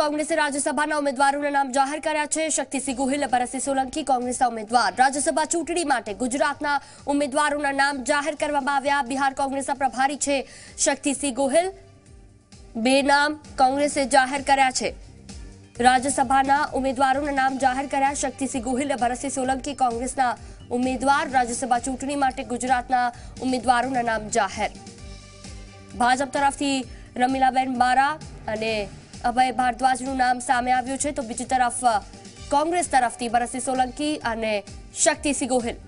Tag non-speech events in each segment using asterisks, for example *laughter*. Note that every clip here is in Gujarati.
कांग्रेसे राज्यसभा उम्मीदवारों नाम जाहिर कर शक्ति सिंह गोहिल भरत सोलंकी कांग्रेस उम्मीदवार राज्यसभा चूंटी गुजरात उम्मीदवारों नाम जाहिर कर बिहार कांग्रेस प्रभारी है शक्ति सिंह गोहिल बेनाम कांग्रेसे जाहिर कर राज्यसभा उम्मीदवारों नाम जाहिर कर शक्ति सिंह गोहिल भरत सोलंकी कांग्रेस उम्मीदवार राज्यसभा चूंटी गुजरात उम्मीदवारों नाम जाहिर भाजप तरफ रमीलाबेन बारा અભય ભારદ્વાજનું નામ સામે આવ્યું છે તો બીજી તરફ કોંગ્રેસ તરફથી બરસી સોલંકી અને શક્તિસિંહ ગોહિલ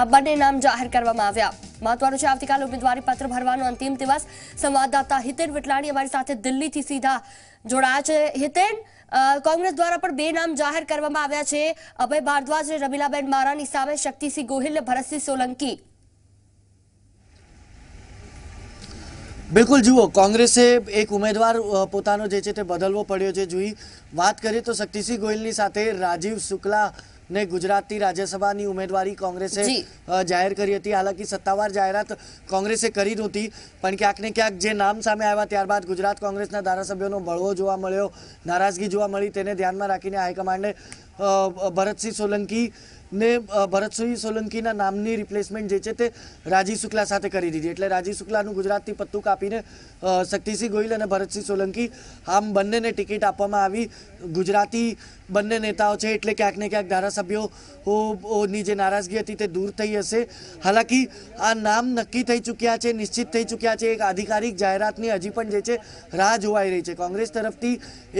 આ બંને નામ જાહેર કરવામાં આવ્યા મહત્વનું છે આવતીકાલે ઉમેદવારી પત્ર ભરવાનો અંતિમ દિવસ સંવાદદાતા હિતેન વિટલાણી અમારી સાથે દિલ્હીથી સીધા જોડાયા છે હિતેન કોંગ્રેસ દ્વારા પણ બે નામ જાહેર કરવામાં આવ્યા છે અભય ભારદ્વાજ અને રમીલાબેન મારાની સામે શક્તિસિંહ ગોહિલ અને ભરતસિંહ સોલંકી બિલકુલ જુઓ કોંગ્રેસે એક ઉમેદવાર પોતાનો જે છે તે બદલવો પડ્યો છે જોઈ વાત કરીએ તો શક્તિસિંહ ગોયલની સાથે રાજીવ શુક્લા ને ગુજરાતની રાજ્યસભાની ઉમેદવારી કોંગ્રેસે જાહેર કરી હતી હાલાકી સત્તાવાર જાહેરાત કોંગ્રેસે કરી નહોતી પણ ક્યાંક ને ક્યાંક જે નામ સામે આવ્યા ત્યારબાદ ગુજરાત કોંગ્રેસના ધારાસભ્યોનો બળવો જોવા મળ્યો નારાજગી જોવા મળી તેને ધ્યાનમાં રાખીને હાઈકમાન્ડે ભરતસિંહ સોલંકી ને ભરતસિંહ સોલંકીના નામની રિપ્લેસમેન્ટ જે છે તે રાજી શુક્લા સાથે કરી દીધી એટલે રાજી શુક્લાનું ગુજરાતથી પત્તું કાપીને શક્તિસિંહ ગોહિલ અને ભરતસિંહ સોલંકી આમ બંનેને ટિકિટ આપવામાં આવી ગુજરાતી બંને નેતાઓ છે એટલે ક્યાંક ને ક્યાંક ધારાસભ્યોની જે નારાજગી હતી તે દૂર થઈ હશે હાલાકી આ નામ નક્કી થઈ ચૂક્યા છે નિશ્ચિત થઈ ચૂક્યા છે એક આધિકારિક જાહેરાતની હજી પણ જે છે રાહ જોવાઈ રહી છે કોંગ્રેસ તરફથી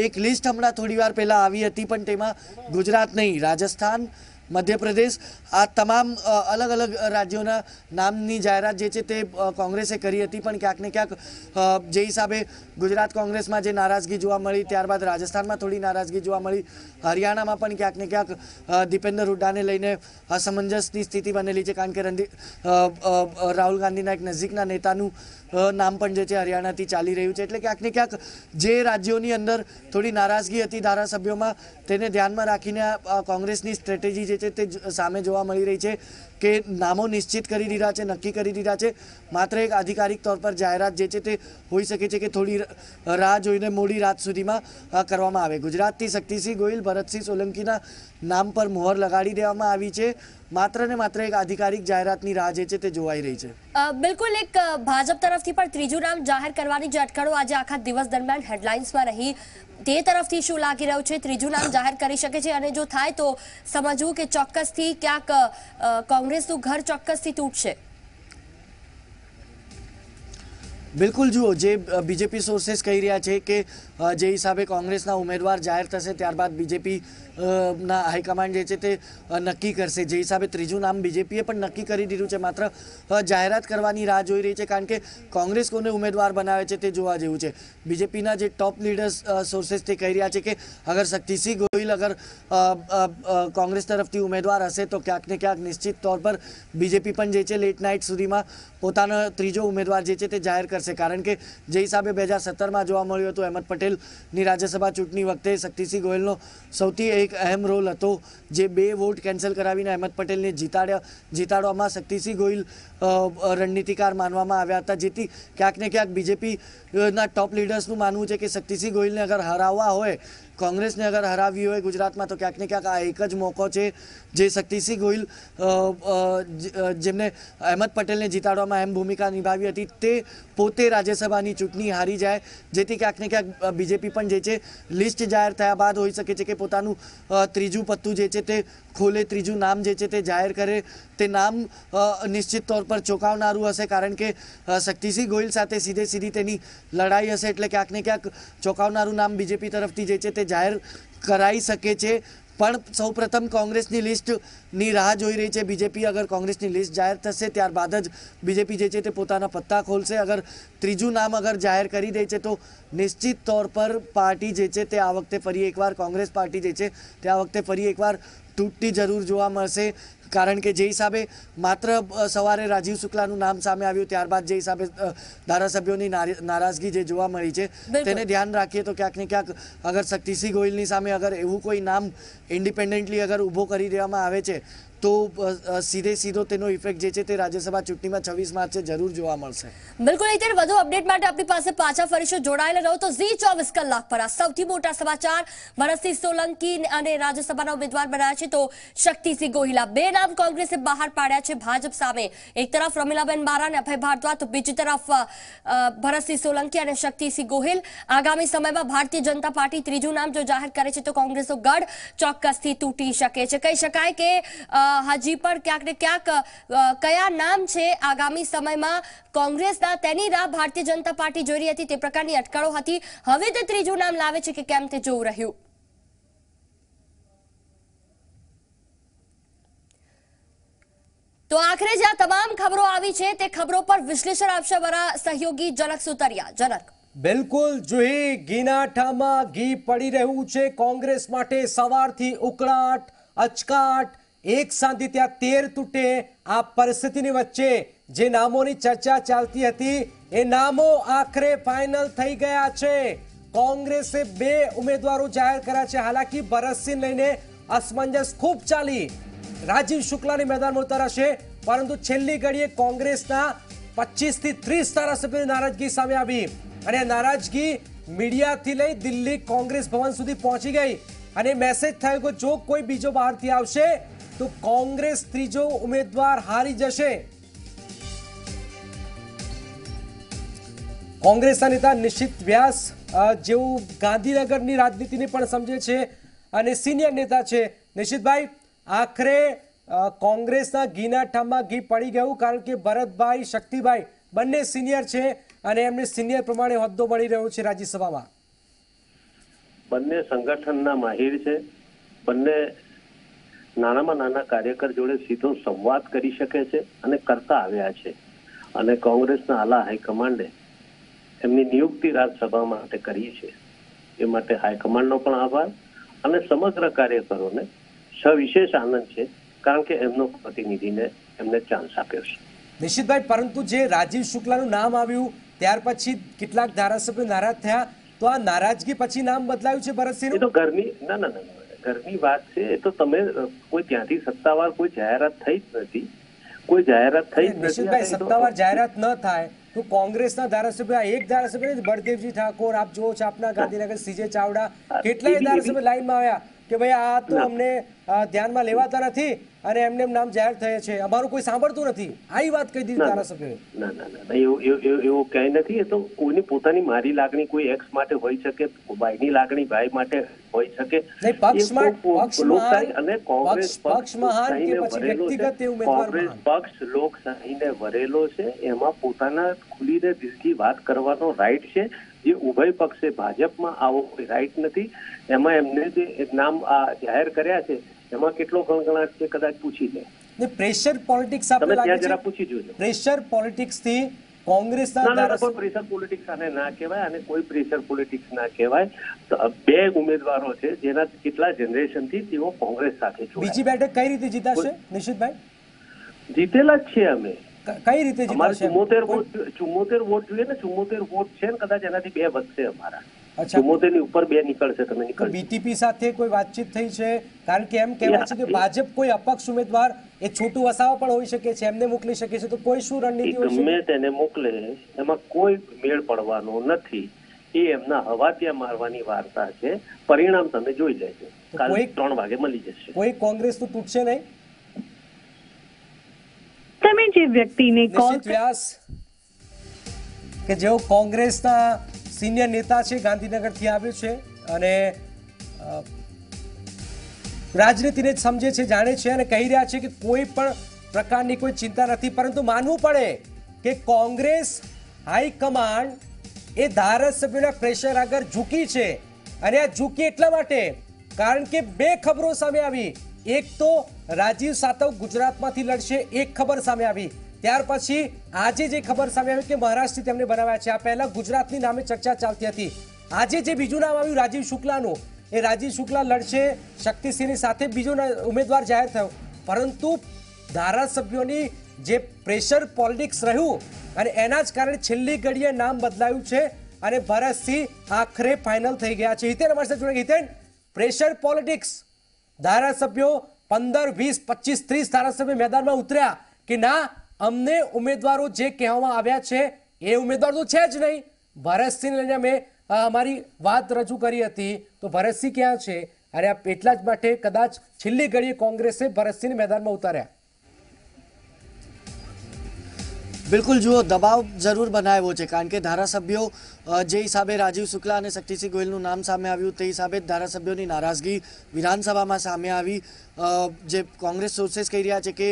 એક લિસ્ટ હમણાં થોડી વાર પહેલાં આવી હતી પણ તેમાં ગુજરાત નહીં રાજસ્થાન મધ્યપ્રદેશ આ તમામ અલગ અલગ રાજ્યોના નામની જાહેરાત જે છે તે કોંગ્રેસે કરી હતી પણ ક્યાંક ને ક્યાંક જે હિસાબે ગુજરાત કોંગ્રેસમાં જે નારાજગી જોવા મળી ત્યારબાદ રાજસ્થાનમાં થોડી નારાજગી જોવા મળી હરિયાણામાં પણ ક્યાંક ને ક્યાંક દીપેન્દ્ર હુડ્ડાને લઈને અસમંજસની સ્થિતિ બનેલી છે કારણ કે રણદીપ રાહુલ ગાંધીના એક નજીકના નેતાનું નામ પણ જે છે હરિયાણાથી ચાલી રહ્યું છે એટલે ક્યાંક ને ક્યાંક જે રાજ્યોની અંદર થોડી નારાજગી હતી ધારાસભ્યોમાં તેને ધ્યાનમાં રાખીને કોંગ્રેસની સ્ટ્રેટેજી જે છે તે સામે જોવા મળી રહી છે કે નામો નિશ્ચિત કરી દીધા છે નક્કી કરી દીધા છે માત્ર એક આધિકારિક તોર પર જાહેરાત જે છે તે હોઈ શકે છે કે થોડી રાહ જોઈને મોડી રાત સુધીમાં કરવામાં આવે ગુજરાતથી શક્તિસિંહ ગોહિલ ભરતસિંહ સોલંકીના નામ પર મોહર લગાડી દેવામાં આવી છે માત્ર ને માત્ર એક આધિકારિક જાહેરાતની રાહ જે છે તે જોવાઈ રહી છે બિલકુલ એક ભાજપ તરફથી પણ ત્રીજું નામ જાહેર કરવાની જે અટકળો આજે આખા દિવસ દરમિયાન હેડલાઇન્સમાં રહી તે તરફથી શું લાગી રહ્યું છે ત્રીજું નામ જાહેર કરી શકે છે અને જો થાય તો સમજવું કે ચોક્કસથી ક્યાંક કોંગ્રેસનું ઘર ચોક્કસથી તૂટશે બિલકુલ જુઓ જે બીજેપી સોર્સેસ કહી રહ્યા છે કે જે હિસાબે કોંગ્રેસના ઉમેદવાર જાહેર થશે ત્યારબાદ બીજેપી ના હાઈકમાન્ડ જે છે તે નક્કી કરશે જે હિસાબે ત્રીજું નામ બીજેપીએ પણ નક્કી કરી દીધું છે માત્ર જાહેરાત કરવાની રાહ જોઈ રહી છે કારણ કે કોંગ્રેસ કોને ઉમેદવાર બનાવે છે તે જોવા જેવું છે બીજેપીના જે ટોપ લીડર્સ સોર્સેસ તે કહી રહ્યા છે કે અગર શક્તિસિંહ ગોહિલ અગર કોંગ્રેસ તરફથી ઉમેદવાર હશે તો ક્યાંક ને ક્યાંક નિશ્ચિત તોર પર બીજેપી પણ જે છે લેટ નાઇટ સુધીમાં પોતાનો ત્રીજો ઉમેદવાર જે છે તે જાહેર કરશે કારણ કે જે હિસાબે બે હજાર સત્તરમાં જોવા મળ્યું હતું અહેમદ પટેલ ગોયલની રાજ્યસભા ચૂંટણી વખતે શક્તિસિંહ ગોયલનો સૌથી એક અહેમ રોલ હતો જે બે વોટ કેન્સલ કરાવીને અહેમદ પટેલને જીતાડ્યા જીતાડવામાં શક્તિસિંહ ગોહિલ રણનીતિકાર માનવામાં આવ્યા હતા જેથી ક્યાંક ને ક્યાંક બીજેપીના ટોપ લીડર્સનું માનવું છે કે શક્તિસિંહ ગોયલને અગર હરાવવા હોય કોંગ્રેસને અગર હરાવી હોય ગુજરાતમાં તો ક્યાંક ને ક્યાંક આ એક જ મોકો છે જે શક્તિસિંહ ગોહિલ જેમને અહેમદ પટેલને જીતાડવામાં એમ ભૂમિકા નિભાવી હતી તે પોતે રાજ્યસભાની ચૂંટણી હારી જાય જેથી ક્યાંક ને ક્યાંક બીજેપી પણ જે છે લિસ્ટ જાહેર થયા બાદ હોઈ શકે છે કે પોતાનું ત્રીજું પત્તું જે છે તે ખોલે ત્રીજું નામ જે છે તે જાહેર કરે તે નામ નિશ્ચિત તોર પર ચોંકાવનારું હશે કારણ કે શક્તિસિંહ ગોહિલ સાથે સીધે સીધી તેની લડાઈ હશે એટલે ક્યાંક ને ક્યાંક ચોંકાવનારું નામ બીજેપી તરફથી જે છે તે જાહેર કરાઈ શકે છે પણ સૌપ્રથમ કોંગ્રેસની લિસ્ટની રાહ જોઈ રહી છે બીજેપી અગર કોંગ્રેસની લિસ્ટ જાહેર થશે ત્યારબાદ જ બીજેપી જે છે તે પોતાના પત્તા ખોલશે અગર ત્રીજું નામ અગર જાહેર કરી દે છે તો નિશ્ચિત તોર પર પાર્ટી જે છે તે આ વખતે ફરી એકવાર કોંગ્રેસ પાર્ટી જે છે તે આ વખતે ફરી એકવાર તૂટતી જરૂર જોવા મળશે કારણ કે જે હિસાબે માત્ર સવારે રાજીવ શુક્લાનું નામ સામે આવ્યું ત્યારબાદ જે હિસાબે ધારાસભ્યોની નારાજગી જે જોવા મળી છે તેને ધ્યાન રાખીએ તો ક્યાંક ને ક્યાંક અગર શક્તિસિંહ ગોહિલની સામે અગર એવું કોઈ નામ ઇન્ડિપેન્ડન્ટલી અગર ઊભો કરી દેવામાં આવે છે તો સીધે સીધો તેનો ઇફેક્ટ જે છે તે રાજ્યસભા ચૂંટણીમાં છવ્વીસ માર્ચે જરૂર જોવા મળશે બિલકુલ અત્યારે વધુ અપડેટ માટે આપણી પાસે પાછા ફરીશું જોડાયેલા રહો તો ઝી ચોવીસ કલાક પર સૌથી મોટા સમાચાર ભરતસિંહ સોલંકી અને રાજ્યસભાના ઉમેદવાર બનાવ્યા છે તો શક્તિસિંહ ગોહિલા બે નામ કોંગ્રેસે બહાર પાડ્યા છે ભાજપ સામે એક તરફ રમીલાબેન બારા અને અભય ભારદ્વાજ તો બીજી તરફ ભરતસિંહ સોલંકી અને શક્તિસિંહ ગોહિલ આગામી સમયમાં ભારતીય જનતા પાર્ટી ત્રીજું નામ જો જાહેર કરે છે તો કોંગ્રેસનો ગઢ ચોક્કસથી તૂટી શકે છે કહી શકાય કે હજી પણ ક્યાંક ને ક્યાંક કયા નામ છે આગામી સમયમાં કોંગ્રેસના તેની રાહ ભારતીય જનતા પાર્ટી જોઈ રહી હતી તે પ્રકારની અટકળો હતી હવે તે ત્રીજું નામ લાવે છે કે કેમ તે જોવું રહ્યું તો આખરે જ્યાં તમામ ખબરો આવી છે તે ખબરો પર વિશ્લેષણ આપશે મારા સહયોગી જનક સુતરિયા જનક બિલકુલ જુહી ગીનાઠામાં ઘી પડી રહ્યું છે કોંગ્રેસ માટે સવારથી ઉકળાટ અચકાટ એક સાંધી ત્યાં તેર તૂટે આ પરિસ્થિતિની વચ્ચે જે નામોની ચર્ચા ચાલતી હતી એ નામો આખરે ફાઇનલ થઈ ગયા છે કોંગ્રેસે બે ઉમેદવારો જાહેર કર્યા છે હાલાકી ભરતસિંહ લઈને અસમંજસ ખૂબ ચાલી રાજીવ શુક્લાની મેદાનમાં ઉતારાશે પરંતુ છેલ્લી ઘડીએ કોંગ્રેસના પચીસથી ત્રીસ ધારાસભ્યોની નારાજગી સામે આવી અને નારાજગી મીડિયાથી લઈ દિલ્હી કોંગ્રેસ ભવન સુધી પહોંચી ગઈ અને મેસેજ થયો કે જો કોઈ બીજો બહારથી આવશે તો કોંગ્રેસ ત્રીજો ઉમેદવાર હારી જશે કોંગ્રેસના નેતા નિશ્ચિત વ્યાસ જેવું ગાંધીનગરની રાજનીતિને પણ સમજે છે અને સિનિયર નેતા છે નિશ્ચિતભાઈ આખરે કોંગ્રેસના ઘીના ઠામમાં ઘી પડી ગયું કારણ કે ભરતભાઈ શક્તિભાઈ બંને સિનિયર છે અને એમને સિનિયર પ્રમાણે હોદ્દો મળી રહ્યો છે રાજ્યસભામાં બંને સંગઠનના માહિર છે બંને નાનામાં નાના કાર્યકર જોડે સીધો સંવાદ કરી શકે છે અને કરતા આવ્યા છે અને કોંગ્રેસના આલા હાઈકમાન્ડે એમની નિયુક્તિ રાજ્યસભા માટે કરી છે એ માટે હાઈકમાન્ડનો પણ આભાર અને સમગ્ર કાર્યકરોને સવિશેષ આનંદ છે કારણ કે એમનો પ્રતિનિધિને એમને ચાન્સ આપ્યો છે નિશિતભાઈ પરંતુ જે રાજીવ શુક્લાનું નામ આવ્યું ત્યાર પછી કેટલાક ધારાસભ્યો નારાજ થયા તો આ નારાજગી પછી નામ બદલાયું છે ભરતસિંહ તો ઘરની ના ના ના ઘરની વાત છે તો તમે કોઈ ત્યાંથી સત્તાવાર કોઈ જાહેરાત થઈ જ નથી કોઈ જાહેરાત થઈ જ નથી સત્તાવાર જાહેરાત ન થાય તો કોંગ્રેસના ધારાસભ્ય એક ધારાસભ્ય બળદેવજી ઠાકોર આપ જુઓ છો આપના ગાંધીનગર સીજે ચાવડા કેટલાય ધારાસભ્ય લાઈનમાં આવ્યા કે ભાઈ આ તો અમને ધ્યાનમાં લેવાતા નથી અને એમને નામ જાહેર થયે છે અમારું કોઈ સાંભળતું નથી આ વાત કહી દીધી ધારાસભ્યોએ એવું કઈ નથી એ તો કોઈની પોતાની મારી લાગણી કોઈ એક્સ માટે હોઈ શકે ભાઈની લાગણી ભાઈ માટે હોઈ શકે અને કોંગ્રેસ પક્ષ કોંગ્રેસ પક્ષ લોકશાહીને વરેલો છે એમાં પોતાના ખુલીને દિલથી વાત કરવાનો રાઈટ છે જે ઉભય પક્ષે ભાજપમાં આવો કોઈ રાઈટ નથી એમાં એમને જે નામ જાહેર કર્યા છે એમાં કેટલો ગણગણાટ છે કદાચ પૂછી લે પ્રેશર પોલિટિક્સ આપણે લાગે છે પૂછી જોજો પ્રેશર પોલિટિક્સ થી ના કહેવાય અને કોઈ પ્રેશર પોલિટિક્સ ના કહેવાય બે ઉમેદવારો છે જેના કેટલા જનરેશન થી તેઓ કોંગ્રેસ સાથે જોડાય બીજી બેઠક કઈ રીતે જીતાશે નિશિતભાઈ જીતેલા જ છે અમે કઈ રીતે અમારે ચુમ્મોતેર વોટ ચુમ્મોતેર વોટ જોઈએ ને ચુમ્મોતેર વોટ છે ને કદાચ એનાથી બે વધશે અમારા કોઈ વાતચીત થઈ છે ભાજપ કોઈ અપક્ષ ઉમેદવાર છોટું વસાવા પણ હોઈ શકે છે એમને મોકલી શકે છે તો કોઈ શું રણનીતિ હોય ગમે તેને મોકલે એમાં કોઈ મેળ પડવાનો નથી એ એમના હવા ત્યાં મારવાની વાર્તા છે પરિણામ તમે જોઈ લેજો કાલે ત્રણ વાગે મળી જશે કોઈ કોંગ્રેસ તો તૂટશે નહીં તમે જે વ્યક્તિને વ્યાસ કે જેઓ કોંગ્રેસના સિનિયર નેતા છે ગાંધીનગરથી આવ્યો છે અને રાજનીતિને સમજે છે જાણે છે અને કહી રહ્યા છે કે કોઈ પણ પ્રકારની કોઈ ચિંતા નથી પરંતુ માનવું પડે કે કોંગ્રેસ હાઈકમાન્ડ એ ધારાસભ્યોના પ્રેશર આગળ ઝૂકી છે અને આ ઝૂકી એટલા માટે કારણ કે બે ખબરો સામે આવી એક તો રાજીવ સાતવ ગુજરાતમાંથી લડશે એક ખબર સામે આવી ત્યાર પછી આજે જે ખબર સામે આવી કે મહારાષ્ટ્રથી તેમને બનાવ્યા છે આ પહેલા ગુજરાતની નામે ચર્ચા ચાલતી હતી આજે જે બીજું નામ આવ્યું રાજીવ શુક્લાનું એ રાજીવ શુક્લા લડશે શક્તિસિંહની સાથે બીજો ઉમેદવાર જાહેર થયો પરંતુ ધારાસભ્યોની જે પ્રેશર પોલિટિક્સ રહ્યું અને એના જ કારણે છેલ્લી ઘડીએ નામ બદલાયું છે અને ભરતસિંહ આખરે ફાઇનલ થઈ ગયા છે હિતેન અમારી સાથે જોડાય હિતેન પ્રેશર પોલિટિક્સ ધારાસભ્યો પંદર વીસ પચીસ ત્રીસ ધારાસભ્ય મેદાનમાં ઉતર્યા કે ના અમને ઉમેદવારો જે કહેવામાં આવ્યા છે એ ઉમેદવાર તો છે જ નહીં ભરતસિંહ લઈને અમે અમારી વાત રજૂ કરી હતી તો ભરતસિંહ ક્યાં છે અરે આ એટલા જ માટે કદાચ છેલ્લી ઘડીએ કોંગ્રેસે ભરતસિંહ મેદાનમાં ઉતાર્યા બિલકુલ જુઓ દબાવ જરૂર બનાવ્યો છે કારણ કે ધારાસભ્યો જે હિસાબે રાજીવ શુક્લા અને શક્તિસિંહ ગોયલનું નામ સામે આવ્યું તે હિસાબે ધારાસભ્યોની નારાજગી વિધાનસભામાં સામે આવી જે કોંગ્રેસ સોર્સેસ કહી રહ્યા છે કે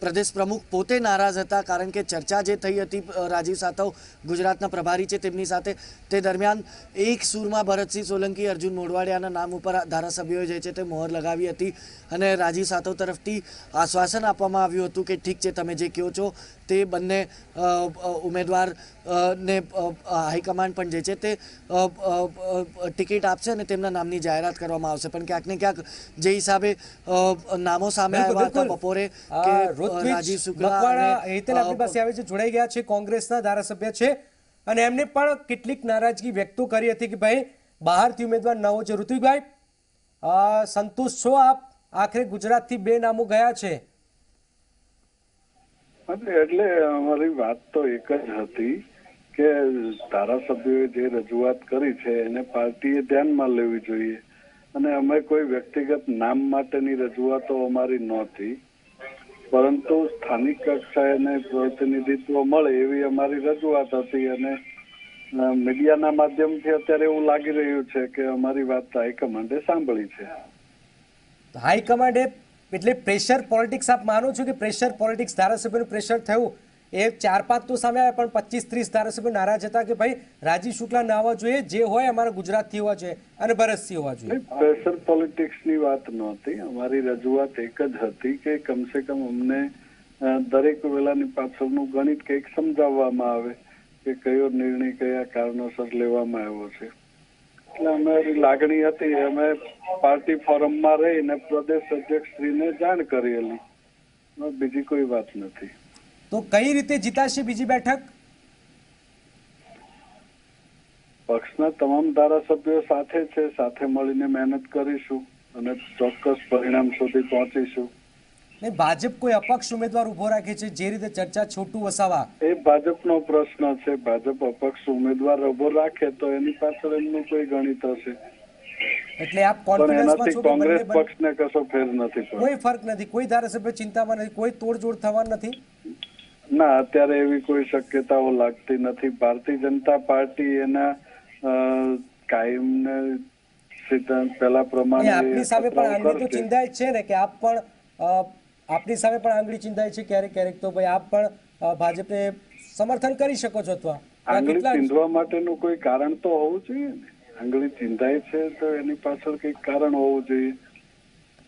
પ્રદેશ પ્રમુખ પોતે નારાજ હતા કારણ કે ચર્ચા જે થઈ હતી રાજીવ સાતવ ગુજરાતના પ્રભારી છે તેમની સાથે તે દરમિયાન એક સૂરમાં ભરતસિંહ સોલંકી અર્જુન મોડવાડિયાના નામ ઉપર ધારાસભ્યોએ જે છે તે મોહર લગાવી હતી અને રાજીવ સાતવ તરફથી આશ્વાસન આપવામાં આવ્યું હતું કે ઠીક છે તમે જે કહો છો તે બંને ઉમેદવાર ને હાઈકમાન્ડ પણ જે છે તે ટિકિટ આપશે અને તેમના નામની જાહેરાત કરવામાં આવશે પણ ક્યાંક ને ક્યાંક જે હિસાબે નામો સામે આવ્યા હતા બપોરે રાજીવ શુક્લા પાસે આવે છે જોડાઈ ગયા છે કોંગ્રેસના ધારાસભ્ય છે અને એમને પણ કેટલીક નારાજગી વ્યક્ત કરી હતી કે ભાઈ બહારથી ઉમેદવાર નવો છે ઋતુભાઈ સંતોષ છો આપ આખરે ગુજરાતથી બે નામો ગયા છે એટલે અમારી વાત તો એક જ હતી કે ધારાસભ્યોએ જે રજૂઆત કરી છે એને પાર્ટીએ ધ્યાનમાં લેવી જોઈએ અને અમે કોઈ વ્યક્તિગત નામ માટેની રજૂઆતો અમારી નહોતી પરંતુ સ્થાનિક કક્ષાએને પ્રતિનિધિત્વ મળે એવી અમારી રજૂઆત હતી અને મીડિયાના માધ્યમથી અત્યારે એવું લાગી રહ્યું છે કે અમારી વાત હાઈકમાન્ડે સાંભળી છે હાઈકમાન્ડે એટલે પ્રેશર પોલિટિક્સ આપ માનો છો કે પ્રેશર પોલિટિક્સ ધારાસભ્યનું પ્રેશર થયું એ ચાર પાંચ તો સામે આવ્યા પણ પચીસ ત્રીસ ધારાસભ્યો નારાજ હતા કે ભાઈ રાજીવ શુક્લા ના આવવા જોઈએ જે હોય અમારા ગુજરાતથી હોવા જોઈએ અને ભરતથી હોવા જોઈએ પ્રેશર ની વાત નહોતી અમારી રજૂઆત એક જ હતી કે કમસે કમ અમને દરેક વેલાની પાછળનું ગણિત કંઈક સમજાવવામાં આવે કે કયો નિર્ણય કયા કારણોસર લેવામાં આવ્યો છે એટલે અમારી લાગણી હતી અમે પાર્ટી ફોરમમાં રહીને પ્રદેશ અધ્યક્ષશ્રીને જાણ કરેલી બીજી કોઈ વાત નથી તો કઈ રીતે જીતાશે બીજી બેઠક પક્ષના તમામ ધારાસભ્યો સાથે છે સાથે મળીને મહેનત કરીશું અને ચોક્કસ પરિણામ સુધી પહોંચીશું ને ભાજપ કોઈ અપક્ષ ઉમેદવાર ઉભો રાખે છે જે રીતે ચર્ચા છોટુ વસાવા એ ભાજપનો પ્રશ્ન છે ભાજપ અપક્ષ ઉમેદવાર ઉભો રાખે તો એની પાછળ એમનું કોઈ ગણિત હશે એટલે આપ કોન્ફિડન્સમાં કોંગ્રેસ પક્ષને કશો ફેર નથી કોઈ ફરક નથી કોઈ ધારાસભ્ય ચિંતામાં નથી કોઈ તોડજોડ થવા નથી ના અત્યારે એવી કોઈ શક્યતાઓ લાગતી નથી ભારતીય જનતા પાર્ટી એના કાયમ સિદ્ધાંત પહેલા પ્રમાણે આપની સામે પણ આંગળી તો ચિંધાય છે ને કે આપ પણ આપની સામે પણ આંગળી ચિંધાય છે ક્યારેક ક્યારેક તો ભાઈ આપ પણ ભાજપને સમર્થન કરી શકો છો અથવા આંગળી ચીંધવા માટેનું કોઈ કારણ તો હોવું જોઈએ ને આંગળી ચીંધાય છે તો એની પાછળ કંઈક કારણ હોવું જોઈએ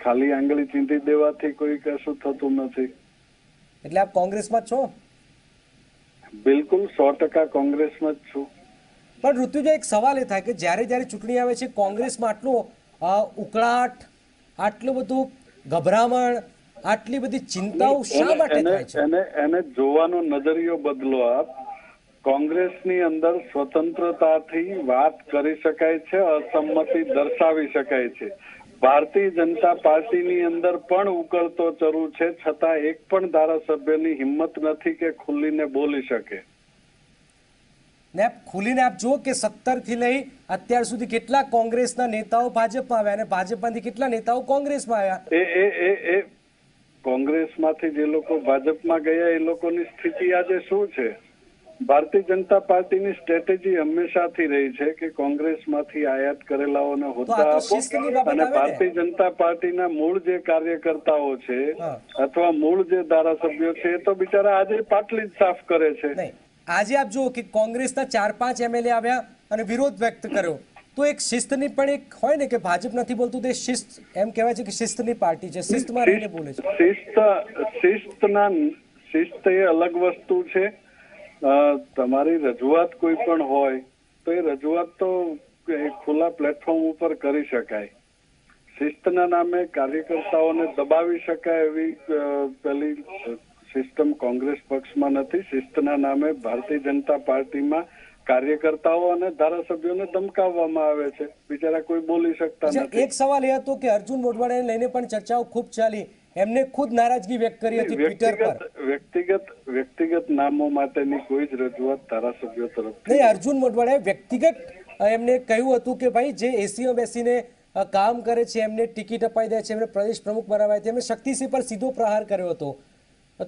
ખાલી આંગળી ચીંધી દેવાથી કોઈ કશું થતું નથી એટલે આપ કોંગ્રેસમાં છો બિલકુલ સો ટકા કોંગ્રેસમાં જ છું પણ ઋતુજા એક સવાલ એ થાય કે જ્યારે જ્યારે ચૂંટણી આવે છે કોંગ્રેસમાં આટલો ઉકળાટ આટલું બધું ગભરામણ આટલી બધી ચિંતાઓ શા માટે થાય છે એને એને જોવાનો નજરિયો બદલો આપ કોંગ્રેસની અંદર સ્વતંત્રતાથી વાત કરી શકાય છે અસંમતિ દર્શાવી શકાય છે ભારતીય જનતા પાર્ટીની અંદર પણ ઉકળતો ચરુ છે છતાં એક પણ ધારાસભ્યની હિંમત નથી કે ખુલ્લીને બોલી શકે ને ખુલીને આપ જો કે સત્તર થી લઈ અત્યાર સુધી કેટલા કોંગ્રેસના નેતાઓ ભાજપમાં આવ્યા અને ભાજપમાંથી કેટલા નેતાઓ કોંગ્રેસમાં આવ્યા એ એ એ કોંગ્રેસમાંથી જે લોકો ભાજપમાં ગયા એ લોકોની સ્થિતિ આજે શું છે ભારતીય જનતા પાર્ટીની સ્ટ્રેટેજી હંમેશાથી રહી છે કે કોંગ્રેસમાંથી આયાત કરેલાઓને હોદ્દા આપો અને ભારતીય જનતા પાર્ટીના મૂળ જે કાર્યકર્તાઓ છે અથવા મૂળ જે ધારાસભ્યો છે એ તો બિચારા આજે પાટલી જ સાફ કરે છે આજે આપ જુઓ કે કોંગ્રેસના ચાર પાંચ એમએલએ આવ્યા અને વિરોધ વ્યક્ત કર્યો તો એક શિસ્તની પણ એક હોય ને કે ભાજપ નથી બોલતું તે શિસ્ત એમ કહેવાય છે કે શિસ્તની પાર્ટી છે શિસ્તમાં રહીને બોલે છે શિસ્ત શિસ્તના શિસ્ત એ અલગ વસ્તુ છે તમારી રજૂઆત કોઈ પણ હોય તો એ રજૂઆત તો ખુલ્લા પ્લેટફોર્મ ઉપર કરી શકાય શિસ્તના નામે કાર્યકર્તાઓને દબાવી શકાય એવી પેલી સિસ્ટમ કોંગ્રેસ પક્ષમાં નથી શિસ્તના નામે ભારતીય જનતા પાર્ટીમાં કાર્યકર્તાઓ અને ધારાસભ્યોને ધમકાવવામાં આવે છે બિચારા કોઈ બોલી શકતા નથી એક સવાલ એ હતો કે અર્જુન મોઢવાડાને લઈને પણ ચર્ચાઓ ખૂબ ચાલી એમને ખુદ નારાજગી વ્યક્ત કરી હતી ટ્વિટર પર વ્યક્તિગત વ્યક્તિગત નામો માટેની કોઈ જ રજૂઆત ધારાસભ્યો તરફ નહીં અર્જુન મોઢવાડાએ વ્યક્તિગત એમને કહ્યું હતું કે ભાઈ જે એસીમાં બેસીને કામ કરે છે એમને ટિકિટ અપાઈ દે છે એમને પ્રદેશ પ્રમુખ બનાવાય છે એમને શક્તિસિંહ પર સીધો પ્રહાર કર્યો હતો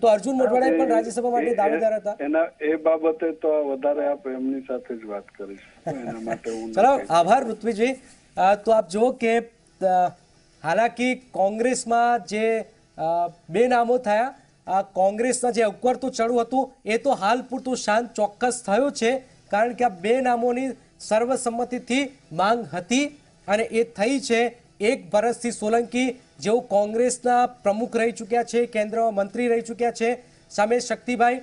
તો અર્જુન મોઢવાડા પણ રાજ્યસભા માટે દાવેદાર હતા એના એ બાબતે તો વધારે આપ એમની સાથે જ વાત કરીશ *laughs* એના માટે ચલો આભાર ઋત્વિજભાઈ તો આપ જુઓ કે હાલાકી કોંગ્રેસમાં જે બે નામો થયા કોંગ્રેસના જે ઉકળતું ચડું હતું એ તો હાલ પૂરતું શાંત ચોક્કસ થયું છે કારણ કે આ બે નામોની સર્વસંમતિથી માંગ હતી અને એ થઈ છે એક વરસથી સોલંકી જેઓ કોંગ્રેસના પ્રમુખ રહી ચૂક્યા છે કેન્દ્રમાં મંત્રી રહી ચૂક્યા છે સામે શક્તિભાઈ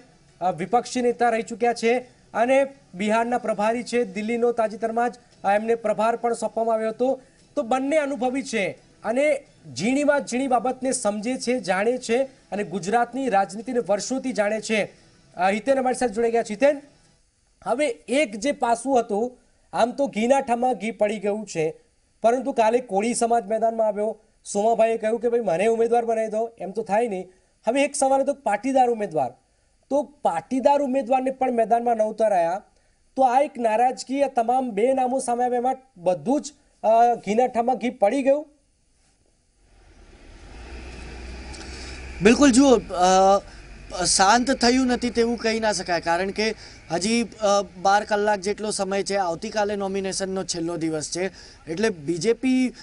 વિપક્ષી નેતા રહી ચૂક્યા છે અને બિહારના પ્રભારી છે દિલ્હીનો તાજેતરમાં જ એમને પ્રભાર પણ સોંપવામાં આવ્યો હતો તો બંને અનુભવી છે અને ઝીણીમાં ઝીણી બાબતને સમજે છે જાણે છે અને ગુજરાતની રાજનીતિને વર્ષોથી જાણે છે હિતેન અમારી સાથે જોડાઈ ગયા છે હિતેન હવે એક જે પાસું હતું આમ તો ઘીના ઠામાં ઘી પડી ગયું છે પરંતુ કાલે કોળી સમાજ મેદાનમાં આવ્યો સોમાભાઈએ કહ્યું કે ભાઈ મને ઉમેદવાર બનાવી દો એમ તો થાય નહીં હવે એક સવાલ હતો પાટીદાર ઉમેદવાર તો પાટીદાર ઉમેદવારને પણ મેદાનમાં નહોતા રહ્યા તો આ એક નારાજગી તમામ બે નામો સામે આવ્યા બધું જ ઘીના ઠામાં ઘી પડી ગયું બિલકુલ જુઓ શાંત થયું નથી તેવું કહી ના શકાય કારણ કે હજી બાર કલાક જેટલો સમય છે આવતીકાલે નોમિનેશનનો છેલ્લો દિવસ છે એટલે બીજેપી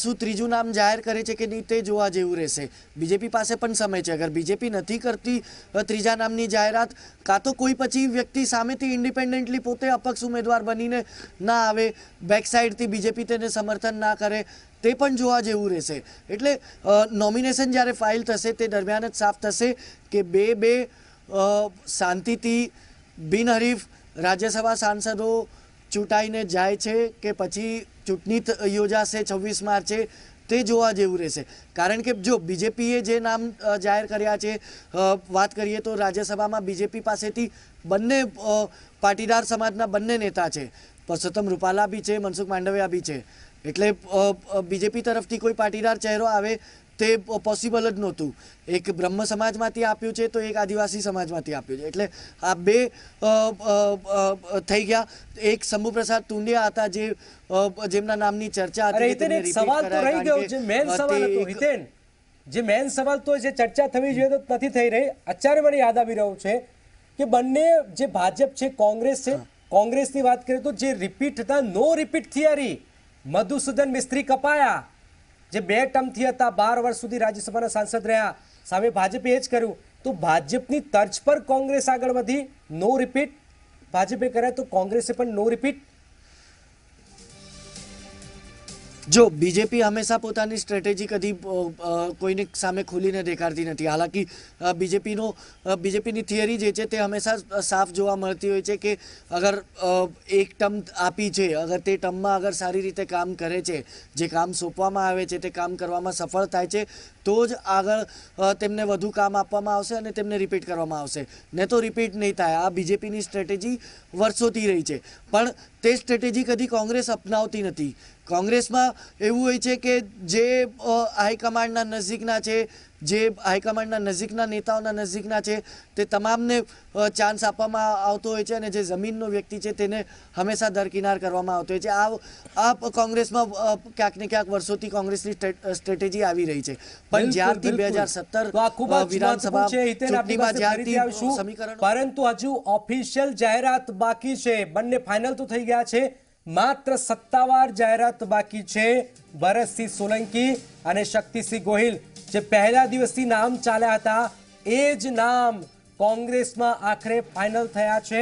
શું ત્રીજું નામ જાહેર કરે છે કે નહીં તે જોવા જેવું રહેશે બીજેપી પાસે પણ સમય છે અગર બીજેપી નથી કરતી ત્રીજા નામની જાહેરાત કાં તો કોઈ પછી વ્યક્તિ સામેથી ઇન્ડિપેન્ડન્ટલી પોતે અપક્ષ ઉમેદવાર બનીને ના આવે બેક સાઇડથી બીજેપી તેને સમર્થન ના કરે તે પણ જોવા જેવું રહેશે એટલે નોમિનેશન જ્યારે ફાઇલ થશે તે દરમિયાન જ સાફ થશે કે બે બે શાંતિથી બિનહરીફ રાજ્યસભા સાંસદો ચૂંટાઈને જાય છે કે પછી ચૂંટણી યોજાશે છવ્વીસ માર્ચે તે જોવા જેવું રહેશે કારણ કે જો બીજેપીએ જે નામ જાહેર કર્યા છે વાત કરીએ તો રાજ્યસભામાં બીજેપી પાસેથી બંને પાટીદાર સમાજના બંને નેતા છે પરસોત્તમ રૂપાલા બી છે મનસુખ માંડવિયા બી છે એટલે બીજેપી તરફથી કોઈ પાટીદાર ચહેરો આવે તે પોસિબલ જ નહોતું એક બ્રહ્મ સમાજમાંથી આપ્યું છે તો એક આદિવાસી સમાજમાંથી આપ્યું છે એટલે આ બે થઈ ગયા એક શંભુપ્રસાદ તુંડિયા હતા જે જેમના નામની ચર્ચા હતી જે મેન સવાલ તો જે ચર્ચા થવી જોઈએ તો નથી થઈ રહી અત્યારે મને યાદ આવી રહ્યું છે કે બંને જે ભાજપ છે કોંગ્રેસ છે કોંગ્રેસની વાત કરીએ તો જે રિપીટ હતા નો રિપીટ થિયરી મધુસૂદન મિસ્ત્રી કપાયા જે બે ટર્મથી હતા બાર વર્ષ સુધી રાજ્યસભાના સાંસદ રહ્યા સામે ભાજપે એ જ કર્યું તો ભાજપની તર્જ પર કોંગ્રેસ આગળ વધી નો રિપીટ ભાજપે કર્યા તો કોંગ્રેસે પણ નો રિપીટ જો બીજેપી હંમેશા પોતાની સ્ટ્રેટેજી કદી કોઈને સામે ખોલીને દેખાડતી નથી હાલાકી બીજેપીનો બીજેપીની થિયરી જે છે તે હંમેશા સાફ જોવા મળતી હોય છે કે અગર એક ટર્મ આપી છે અગર તે ટર્મમાં અગર સારી રીતે કામ કરે છે જે કામ સોંપવામાં આવે છે તે કામ કરવામાં સફળ થાય છે તો જ આગળ તેમને વધુ કામ આપવામાં આવશે અને તેમને રિપીટ કરવામાં આવશે ને તો રિપીટ નહીં થાય આ બીજેપીની સ્ટ્રેટેજી વર્ષોથી રહી છે પણ તે સ્ટ્રેટેજી કદી કોંગ્રેસ અપનાવતી નથી કોંગ્રેસમાં એવું હોય છે કે જે હાઈકમાન્ડના નજીકના છે જે હાઈકમાન્ડના નજીકના નેતાઓના નજીકના છે તે તમામને ચાન્સ આપવામાં આવતો હોય છે અને જે જમીનનો વ્યક્તિ છે તેને હંમેશા દરકિનાર કરવામાં આવતો હોય છે આ આ કોંગ્રેસમાં ક્યાંક ને ક્યાંક વર્ષોથી કોંગ્રેસની સ્ટ્રેટેજી આવી રહી છે પણ જ્યારથી બે હજાર સત્તર વિધાનસભા ચૂંટણીમાં જ્યારથી સમીકરણ પરંતુ હજુ ઓફિશિયલ જાહેરાત બાકી છે બંને ફાઇનલ તો થઈ ગયા છે માત્ર સત્તાવાર જાહેરાત બાકી છે ભરતસિંહ સોલંકી અને શક્તિસિંહ ગોહિલ જે પહેલા દિવસથી નામ ચાલ્યા હતા એ જ નામ કોંગ્રેસમાં આખરે ફાઇનલ થયા છે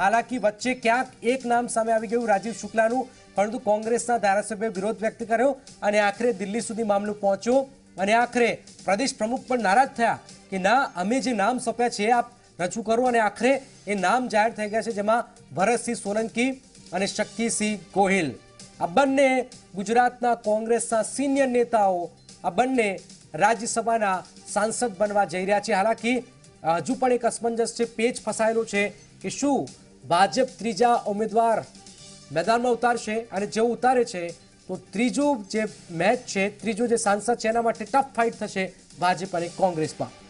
હાલાકી વચ્ચે ક્યાંક એક નામ સામે આવી ગયું રાજીવ શુક્લાનું પરંતુ કોંગ્રેસના ધારાસભ્ય વિરોધ વ્યક્ત કર્યો અને આખરે દિલ્હી સુધી મામલું પહોંચ્યું અને આખરે પ્રદેશ પ્રમુખ પણ નારાજ થયા કે ના અમે જે નામ સોંપ્યા છે આપ રજૂ કરો અને આખરે એ નામ જાહેર થઈ ગયા છે જેમાં ભરતસિંહ સોલંકી અને શક્તિસિંહ ગોહિલ આ બંને ગુજરાતના કોંગ્રેસના સિનિયર નેતાઓ આ બંને રાજ્યસભાના સાંસદ બનવા જઈ રહ્યા છે હાલાકી હજુ પણ એક અસમંજસ છે પેજ ફસાયેલું છે કે શું ભાજપ ત્રીજા ઉમેદવાર મેદાનમાં ઉતારશે અને જેવું ઉતારે છે તો ત્રીજું જે મેચ છે ત્રીજું જે સાંસદ છે એના માટે ટફ ફાઇટ થશે ભાજપ અને કોંગ્રેસમાં